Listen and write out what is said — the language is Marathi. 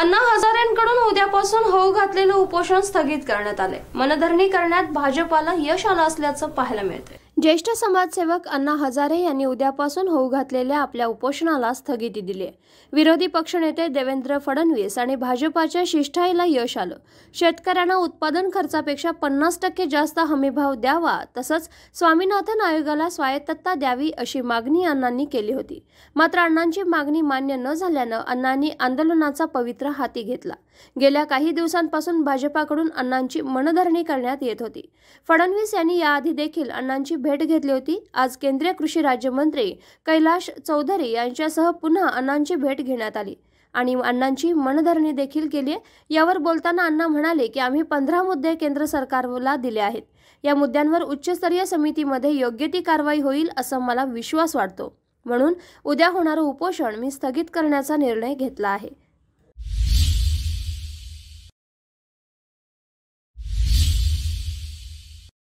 अण्णा हजारेंकडून उद्यापासून होऊ घातलेलं उपोषण स्थगित करण्यात आले मनधरणी करण्यात भाजपाला यश आलं असल्याचं पाहायला मिळते ज्येष्ठ समाजसेवक अण्णा हजारे यांनी उद्यापासून होऊ घातलेल्या आपल्या उपोषणाला स्थगिती दिली विरोधी पक्षनेते देवेंद्र फडणवीस आणि भाजपाच्या शिष्ठाईला यश आलं शेतकऱ्यांना उत्पादन खर्चापेक्षा पन्नास टक्के जास्त हमीभाव द्यावा तसंच स्वामीनाथन आयोगाला स्वायत्तता द्यावी अशी मागणी अण्णांनी केली होती मात्र अण्णांची मागणी मान्य न झाल्यानं अण्णांनी आंदोलनाचा पवित्र हाती घेतला गेल्या काही दिवसांपासून भाजपाकडून अण्णांची मनधरणी करण्यात येत होती फडणवीस यांनी याआधी देखील अण्णांची भेट भेट घेतली होती आज केंद्रीय कृषी राज्यमंत्री कैलाश चौधरी यांच्यासह पुन्हा अण्णांची भेट घेण्यात आली आणि अण्णांची मनधरणी देखील केली यावर बोलताना अण्णा म्हणाले की आम्ही पंधरा मुद्दे केंद्र सरकारला दिले आहेत या मुद्द्यांवर उच्चस्तरीय समितीमध्ये योग्य ती कारवाई होईल असं मला विश्वास वाटतो म्हणून उद्या होणारं उपोषण मी स्थगित करण्याचा निर्णय घेतला आहे